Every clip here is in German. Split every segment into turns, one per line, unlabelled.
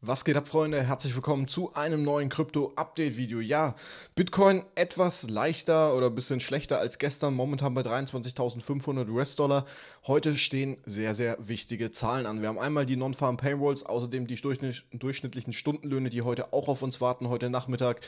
Was geht ab, Freunde? Herzlich willkommen zu einem neuen Krypto-Update-Video. Ja, Bitcoin etwas leichter oder ein bisschen schlechter als gestern, momentan bei 23.500 US-Dollar. Heute stehen sehr, sehr wichtige Zahlen an. Wir haben einmal die Non-Farm Payrolls, außerdem die durchschnittlichen Stundenlöhne, die heute auch auf uns warten, heute Nachmittag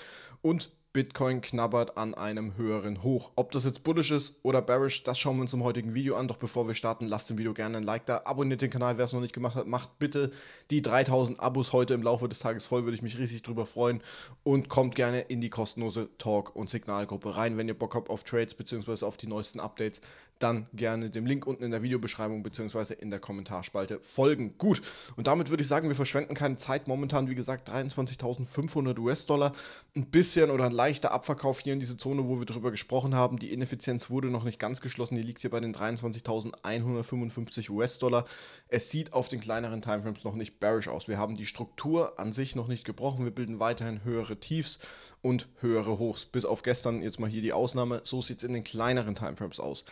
und Bitcoin knabbert an einem höheren Hoch. Ob das jetzt bullish ist oder bearish, das schauen wir uns im heutigen Video an. Doch bevor wir starten, lasst dem Video gerne ein Like da, abonniert den Kanal, wer es noch nicht gemacht hat, macht bitte die 3000 Abos heute im Laufe des Tages voll, würde ich mich riesig drüber freuen und kommt gerne in die kostenlose Talk- und Signalgruppe rein. Wenn ihr Bock habt auf Trades bzw. auf die neuesten Updates, dann gerne dem Link unten in der Videobeschreibung bzw. in der Kommentarspalte folgen. Gut, und damit würde ich sagen, wir verschwenden keine Zeit. Momentan, wie gesagt, 23.500 US-Dollar. Ein bisschen oder ein leichter Abverkauf hier in diese Zone, wo wir drüber gesprochen haben. Die Ineffizienz wurde noch nicht ganz geschlossen. Die liegt hier bei den 23.155 US-Dollar. Es sieht auf den kleineren Timeframes noch nicht bearish aus. Wir haben die Struktur an sich noch nicht gebrochen. Wir bilden weiterhin höhere Tiefs und höhere Hochs. Bis auf gestern jetzt mal hier die Ausnahme. So sieht es in den kleineren Timeframes aus.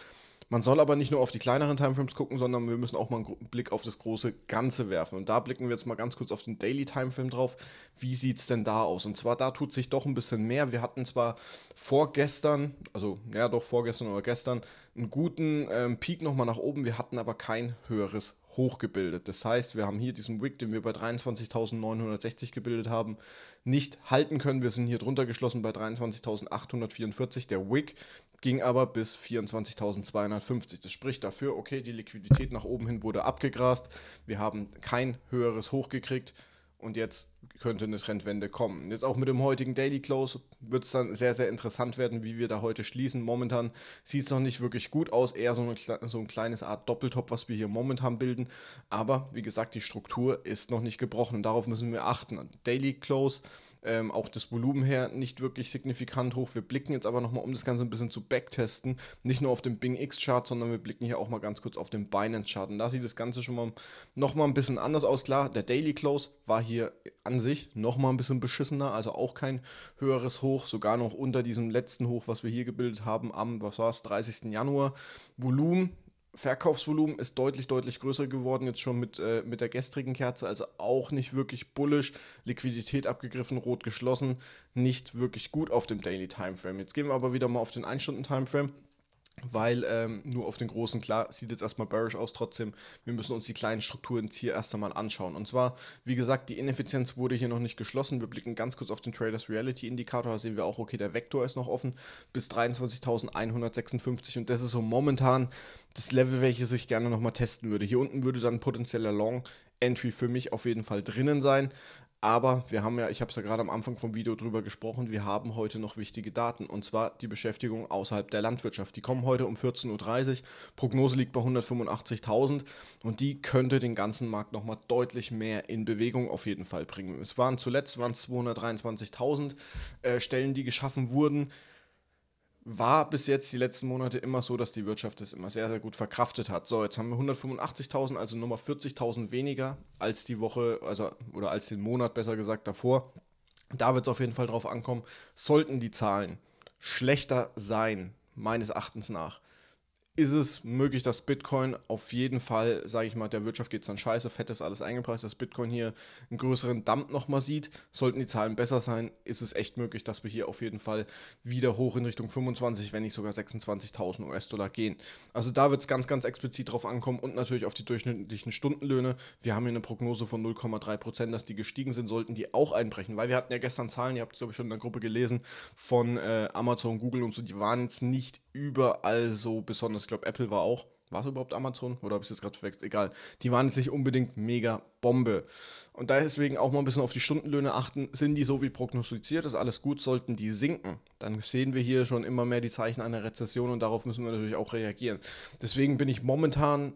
Man soll aber nicht nur auf die kleineren Timeframes gucken, sondern wir müssen auch mal einen Blick auf das große Ganze werfen. Und da blicken wir jetzt mal ganz kurz auf den Daily Timeframe drauf. Wie sieht es denn da aus? Und zwar, da tut sich doch ein bisschen mehr. Wir hatten zwar vorgestern, also ja doch vorgestern oder gestern, einen guten ähm, Peak nochmal nach oben. Wir hatten aber kein höheres hochgebildet. Das heißt, wir haben hier diesen Wick, den wir bei 23.960 gebildet haben, nicht halten können. Wir sind hier drunter geschlossen bei 23.844. Der Wick ging aber bis 24.250. Das spricht dafür, okay, die Liquidität nach oben hin wurde abgegrast. Wir haben kein höheres Hoch gekriegt. Und jetzt könnte eine Trendwende kommen. Jetzt auch mit dem heutigen Daily Close wird es dann sehr, sehr interessant werden, wie wir da heute schließen. Momentan sieht es noch nicht wirklich gut aus, eher so, eine, so ein kleines Art Doppeltop, was wir hier momentan bilden. Aber wie gesagt, die Struktur ist noch nicht gebrochen. Darauf müssen wir achten. Daily Close ähm, auch das Volumen her nicht wirklich signifikant hoch. Wir blicken jetzt aber nochmal, um das Ganze ein bisschen zu backtesten, nicht nur auf den Bing X-Chart, sondern wir blicken hier auch mal ganz kurz auf den Binance-Chart. Und da sieht das Ganze schon mal nochmal ein bisschen anders aus. Klar, der Daily Close war hier an sich nochmal ein bisschen beschissener, also auch kein höheres Hoch, sogar noch unter diesem letzten Hoch, was wir hier gebildet haben am, was war es, 30. Januar. Volumen Verkaufsvolumen ist deutlich, deutlich größer geworden, jetzt schon mit, äh, mit der gestrigen Kerze, also auch nicht wirklich bullisch. Liquidität abgegriffen, rot geschlossen, nicht wirklich gut auf dem Daily Timeframe. Jetzt gehen wir aber wieder mal auf den 1-Stunden-Timeframe weil ähm, nur auf den großen, klar, sieht jetzt erstmal bearish aus, trotzdem, wir müssen uns die kleinen Strukturen hier erst einmal anschauen. Und zwar, wie gesagt, die Ineffizienz wurde hier noch nicht geschlossen. Wir blicken ganz kurz auf den Traders Reality Indikator, da sehen wir auch, okay, der Vektor ist noch offen bis 23.156 und das ist so momentan das Level, welches ich gerne nochmal testen würde. Hier unten würde dann potenzieller Long Entry für mich auf jeden Fall drinnen sein. Aber wir haben ja, ich habe es ja gerade am Anfang vom Video drüber gesprochen, wir haben heute noch wichtige Daten und zwar die Beschäftigung außerhalb der Landwirtschaft. Die kommen heute um 14.30 Uhr, Prognose liegt bei 185.000 und die könnte den ganzen Markt nochmal deutlich mehr in Bewegung auf jeden Fall bringen. Es waren zuletzt waren 223.000 äh, Stellen, die geschaffen wurden war bis jetzt die letzten Monate immer so, dass die Wirtschaft es immer sehr, sehr gut verkraftet hat. So, jetzt haben wir 185.000, also nochmal 40.000 weniger als die Woche, also oder als den Monat besser gesagt davor. Da wird es auf jeden Fall drauf ankommen, sollten die Zahlen schlechter sein, meines Erachtens nach, ist es möglich, dass Bitcoin auf jeden Fall, sage ich mal, der Wirtschaft geht es dann scheiße, fett ist alles eingepreist, dass Bitcoin hier einen größeren Dump nochmal sieht. Sollten die Zahlen besser sein, ist es echt möglich, dass wir hier auf jeden Fall wieder hoch in Richtung 25, wenn nicht sogar 26.000 US-Dollar gehen. Also da wird es ganz, ganz explizit drauf ankommen und natürlich auf die durchschnittlichen Stundenlöhne. Wir haben hier eine Prognose von 0,3 dass die gestiegen sind, sollten die auch einbrechen, weil wir hatten ja gestern Zahlen, ihr habt es glaube ich schon in der Gruppe gelesen, von äh, Amazon, Google und so, die waren jetzt nicht überall so besonders ich glaube, Apple war auch. War es überhaupt Amazon? Oder habe ich es jetzt gerade verwechselt? Egal. Die waren jetzt nicht unbedingt mega Bombe. Und deswegen auch mal ein bisschen auf die Stundenlöhne achten. Sind die so wie prognostiziert? Ist alles gut? Sollten die sinken? Dann sehen wir hier schon immer mehr die Zeichen einer Rezession und darauf müssen wir natürlich auch reagieren. Deswegen bin ich momentan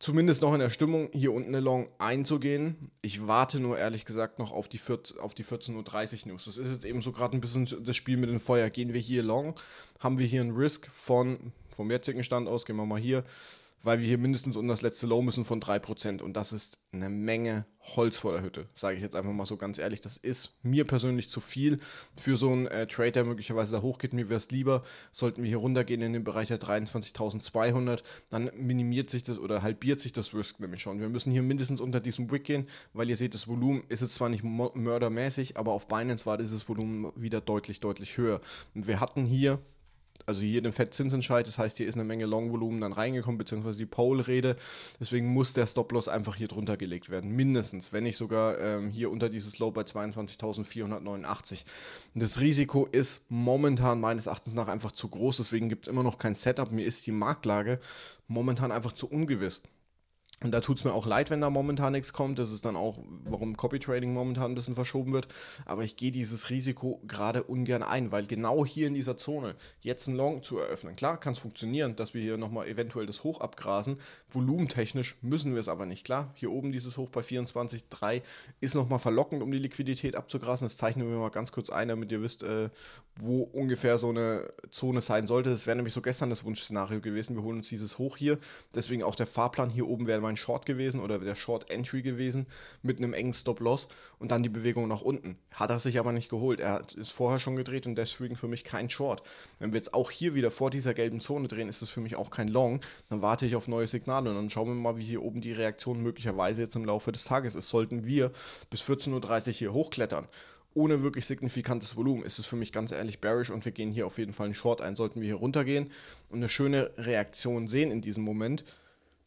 zumindest noch in der Stimmung, hier unten Long einzugehen. Ich warte nur ehrlich gesagt noch auf die, auf die 14.30 Uhr News. Das ist jetzt eben so gerade ein bisschen das Spiel mit dem Feuer. Gehen wir hier long, haben wir hier einen Risk von, vom jetzigen Stand aus, gehen wir mal hier, weil wir hier mindestens um das letzte Low müssen von 3%. Und das ist eine Menge Holz vor der Hütte, sage ich jetzt einfach mal so ganz ehrlich. Das ist mir persönlich zu viel. Für so einen äh, Trade, der möglicherweise da hochgeht, mir wäre es lieber, sollten wir hier runtergehen in den Bereich der 23.200, dann minimiert sich das oder halbiert sich das Risk nämlich schon. Wir müssen hier mindestens unter diesem Wick gehen, weil ihr seht, das Volumen ist jetzt zwar nicht mördermäßig, aber auf Binance war dieses Volumen wieder deutlich, deutlich höher. Und wir hatten hier also hier den Fettzinsentscheid, das heißt, hier ist eine Menge Longvolumen dann reingekommen, beziehungsweise die Pole-Rede. Deswegen muss der Stop-Loss einfach hier drunter gelegt werden, mindestens, wenn nicht sogar ähm, hier unter dieses Low bei 22.489. Das Risiko ist momentan meines Erachtens nach einfach zu groß, deswegen gibt es immer noch kein Setup. Mir ist die Marktlage momentan einfach zu ungewiss. Und da tut es mir auch leid, wenn da momentan nichts kommt. Das ist dann auch, warum Copy-Trading momentan ein bisschen verschoben wird. Aber ich gehe dieses Risiko gerade ungern ein, weil genau hier in dieser Zone jetzt ein Long zu eröffnen, klar kann es funktionieren, dass wir hier nochmal eventuell das Hoch abgrasen. Volumentechnisch müssen wir es aber nicht. Klar, hier oben dieses Hoch bei 24,3 ist nochmal verlockend, um die Liquidität abzugrasen. Das zeichnen wir mal ganz kurz ein, damit ihr wisst, äh, wo ungefähr so eine Zone sein sollte. Das wäre nämlich so gestern das Wunschszenario gewesen. Wir holen uns dieses Hoch hier. Deswegen auch der Fahrplan hier oben wäre mal ein Short gewesen oder der Short Entry gewesen mit einem engen Stop-Loss und dann die Bewegung nach unten. Hat er sich aber nicht geholt. Er hat, ist vorher schon gedreht und deswegen für mich kein Short. Wenn wir jetzt auch hier wieder vor dieser gelben Zone drehen, ist es für mich auch kein Long. Dann warte ich auf neue Signale und dann schauen wir mal, wie hier oben die Reaktion möglicherweise jetzt im Laufe des Tages ist. Sollten wir bis 14.30 Uhr hier hochklettern ohne wirklich signifikantes Volumen ist es für mich ganz ehrlich bearish und wir gehen hier auf jeden Fall einen Short ein. Sollten wir hier runtergehen und eine schöne Reaktion sehen in diesem Moment,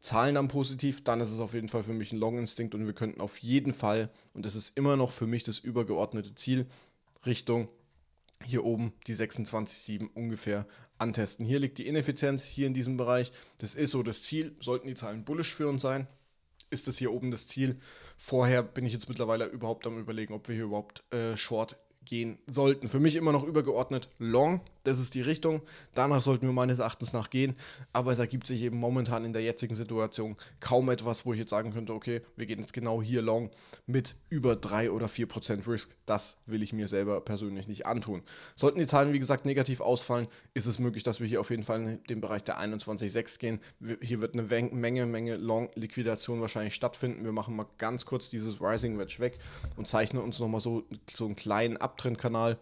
Zahlen dann positiv, dann ist es auf jeden Fall für mich ein Long-Instinkt und wir könnten auf jeden Fall, und das ist immer noch für mich das übergeordnete Ziel, Richtung hier oben die 26,7 ungefähr antesten. Hier liegt die Ineffizienz, hier in diesem Bereich. Das ist so das Ziel. Sollten die Zahlen bullisch für uns sein, ist das hier oben das Ziel. Vorher bin ich jetzt mittlerweile überhaupt am Überlegen, ob wir hier überhaupt äh, Short gehen sollten. Für mich immer noch übergeordnet Long, das ist die Richtung, danach sollten wir meines Erachtens nach gehen, aber es ergibt sich eben momentan in der jetzigen Situation kaum etwas, wo ich jetzt sagen könnte, okay, wir gehen jetzt genau hier long mit über 3 oder 4 Risk, das will ich mir selber persönlich nicht antun. Sollten die Zahlen, wie gesagt, negativ ausfallen, ist es möglich, dass wir hier auf jeden Fall in den Bereich der 21,6 gehen, hier wird eine Menge, Menge Long-Liquidation wahrscheinlich stattfinden, wir machen mal ganz kurz dieses Rising Wedge weg und zeichnen uns nochmal so, so einen kleinen Abtrendkanal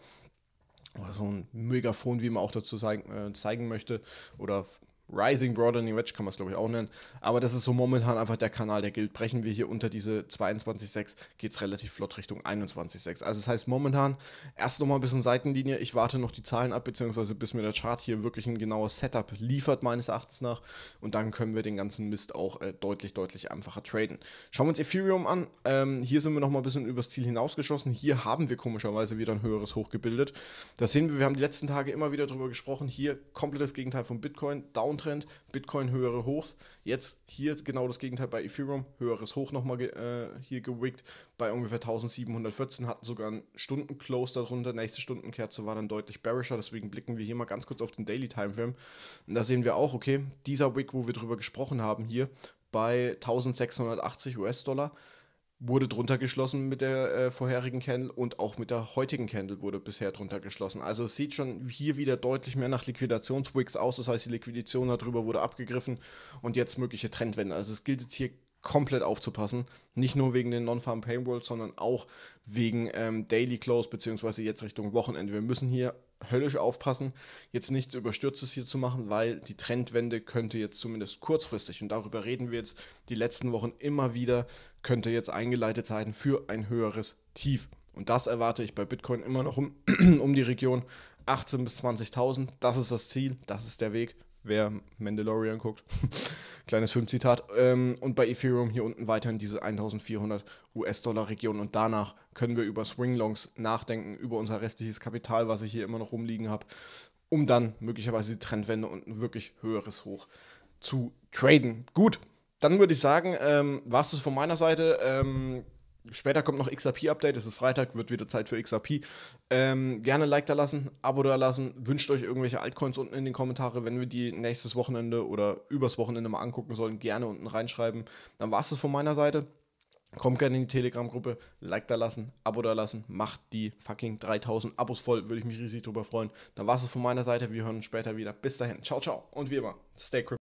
oder so ein Megafon, wie man auch dazu zeigen, äh, zeigen möchte, oder Rising Broadening Wedge kann man es, glaube ich, auch nennen. Aber das ist so momentan einfach der Kanal, der gilt. Brechen wir hier unter diese 22,6, geht es relativ flott Richtung 21,6. Also das heißt momentan erst nochmal ein bisschen Seitenlinie. Ich warte noch die Zahlen ab, beziehungsweise bis mir der Chart hier wirklich ein genaues Setup liefert, meines Erachtens nach. Und dann können wir den ganzen Mist auch äh, deutlich, deutlich einfacher traden. Schauen wir uns Ethereum an. Ähm, hier sind wir nochmal ein bisschen übers Ziel hinausgeschossen. Hier haben wir komischerweise wieder ein höheres Hoch gebildet. Das sehen wir, wir haben die letzten Tage immer wieder drüber gesprochen. Hier komplettes Gegenteil von Bitcoin. Downtown Downtrend, Bitcoin höhere Hochs. Jetzt hier genau das Gegenteil bei Ethereum, höheres Hoch nochmal ge äh, hier gewickt bei ungefähr 1714, hatten sogar einen Stundenclose darunter. Nächste Stundenkerze war dann deutlich bearischer, deswegen blicken wir hier mal ganz kurz auf den Daily Timeframe. Und da sehen wir auch, okay, dieser Wick, wo wir drüber gesprochen haben hier, bei 1680 US-Dollar wurde drunter geschlossen mit der äh, vorherigen Candle und auch mit der heutigen Candle wurde bisher drunter geschlossen. Also es sieht schon hier wieder deutlich mehr nach Liquidationswicks aus. Das heißt, die Liquidation darüber wurde abgegriffen und jetzt mögliche Trendwende. Also es gilt jetzt hier komplett aufzupassen. Nicht nur wegen den Non-Farm Pain World, sondern auch wegen ähm, Daily Close, beziehungsweise jetzt Richtung Wochenende. Wir müssen hier höllisch aufpassen, jetzt nichts Überstürztes hier zu machen, weil die Trendwende könnte jetzt zumindest kurzfristig, und darüber reden wir jetzt die letzten Wochen immer wieder, könnte jetzt eingeleitet sein für ein höheres Tief. Und das erwarte ich bei Bitcoin immer noch um, um die Region 18.000 bis 20.000. Das ist das Ziel, das ist der Weg wer Mandalorian guckt. Kleines Filmzitat. Ähm, und bei Ethereum hier unten weiter in diese 1400 US-Dollar-Region. Und danach können wir über Swing-Longs nachdenken, über unser restliches Kapital, was ich hier immer noch rumliegen habe, um dann möglicherweise die Trendwende und ein wirklich höheres Hoch zu traden. Gut, dann würde ich sagen, ähm, war es das von meiner Seite. Ähm, Später kommt noch XRP-Update, es ist Freitag, wird wieder Zeit für XRP. Ähm, gerne Like da lassen, Abo da lassen, wünscht euch irgendwelche Altcoins unten in den Kommentare, wenn wir die nächstes Wochenende oder übers Wochenende mal angucken sollen, gerne unten reinschreiben. Dann war es das von meiner Seite. Kommt gerne in die Telegram-Gruppe, Like da lassen, Abo da lassen, macht die fucking 3000 Abos voll, würde ich mich riesig drüber freuen. Dann war es das von meiner Seite, wir hören uns später wieder. Bis dahin, ciao, ciao und wie immer, stay crypto.